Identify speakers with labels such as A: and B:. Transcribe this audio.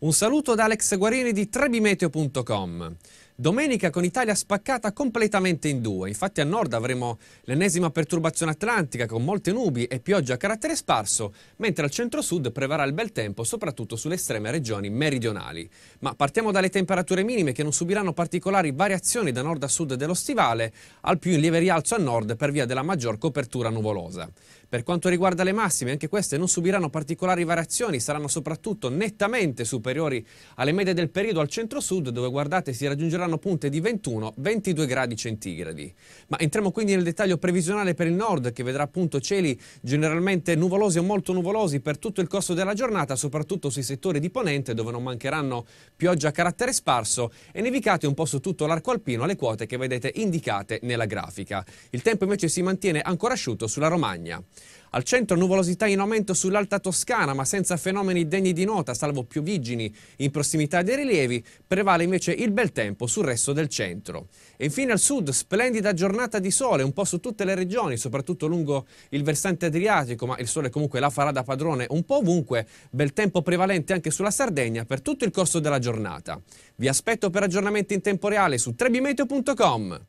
A: Un saluto da Alex Guarini di trebimeteo.com. Domenica con Italia spaccata completamente in due, infatti a nord avremo l'ennesima perturbazione atlantica con molte nubi e pioggia a carattere sparso, mentre al centro-sud prevarrà il bel tempo soprattutto sulle estreme regioni meridionali. Ma partiamo dalle temperature minime che non subiranno particolari variazioni da nord a sud dello stivale, al più in lieve rialzo a nord per via della maggior copertura nuvolosa. Per quanto riguarda le massime, anche queste non subiranno particolari variazioni, saranno soprattutto nettamente superiori alle medie del periodo al centro-sud dove guardate si raggiungeranno saranno punte di 21-22 gradi centigradi. Ma entriamo quindi nel dettaglio previsionale per il nord che vedrà appunto cieli generalmente nuvolosi o molto nuvolosi per tutto il corso della giornata, soprattutto sui settori di ponente dove non mancheranno pioggia a carattere sparso e nevicate un po' su tutto l'arco alpino alle quote che vedete indicate nella grafica. Il tempo invece si mantiene ancora asciutto sulla Romagna. Al centro nuvolosità in aumento sull'alta Toscana, ma senza fenomeni degni di nota, salvo pioviggini in prossimità dei rilievi, prevale invece il bel tempo sul resto del centro. E infine al sud, splendida giornata di sole, un po' su tutte le regioni, soprattutto lungo il versante adriatico, ma il sole comunque la farà da padrone un po' ovunque, bel tempo prevalente anche sulla Sardegna per tutto il corso della giornata. Vi aspetto per aggiornamenti in tempo reale su trebimeteo.com.